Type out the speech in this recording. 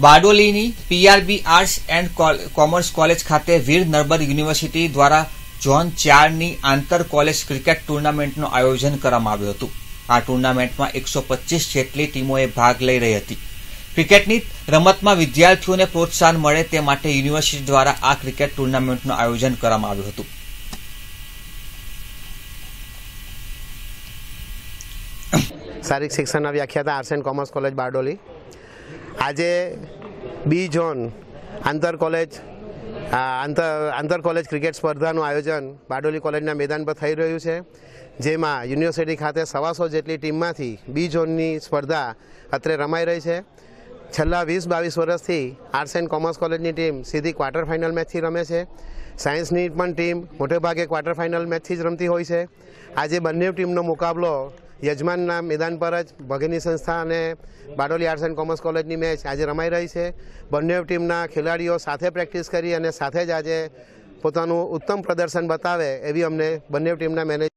બારડોલીની PRB arts and commerce college ખાતે Veer Narmad university દ્વારા zone ચારની આંતર કોલેજ ક્રિકેટ ટુર્નામેન્ટનું આયોજન કરવામાં આવ્યું હતું આ ટુર્નામેન્ટમાં એકસો પચીસ જેટલી ટીમોએ ભાગ લઈ રહી હતી ક્રિકેટની રમતમાં વિદ્યાર્થીઓને પ્રોત્સાહન મળે તે માટે યુનિવર્સિટી દ્વારા આ ક્રિકેટ ટુર્નામેન્ટનું આયોજન કરવામાં આવ્યું હતું શારીરિક શિક્ષણના વ્યાખ્યાતા arts and commerce college Bardoli આજે બી ઝોન આંતર કોલેજ આંતર આંતર કોલેજ ક્રિકેટ સ્પર્ધાનું આયોજન બારડોલી કોલેજના મેદાન પર થઈ રહ્યું છે જેમાં યુનિવર્સિટી ખાતે સવાસો જેટલી ટીમમાંથી બી ઝોનની સ્પર્ધા અત્રે રમાઈ રહી છે છેલ્લા વીસ બાવીસ વર્ષથી આર્ટ્સ એન્ડ કોમર્સ કોલેજની ટીમ સીધી ક્વાર્ટર ફાઇનલ મેચથી રમે છે સાયન્સની પણ ટીમ મોટેભાગે ક્વાર્ટર ફાઇનલ મેચથી જ રમતી હોય છે આજે બંને ટીમનો મુકાબલો યજમાનના મેદાન પર જ ભગેની સંસ્થા અને બારડોલી આર્ટ્સ એન્ડ કોમર્સ કોલેજની મેચ આજે રમાઈ રહી છે બંને ટીમના ખેલાડીઓ સાથે પ્રેક્ટિસ કરી અને સાથે જ આજે પોતાનું ઉત્તમ પ્રદર્શન બતાવે એવી અમને બંને ટીમના મેનેજ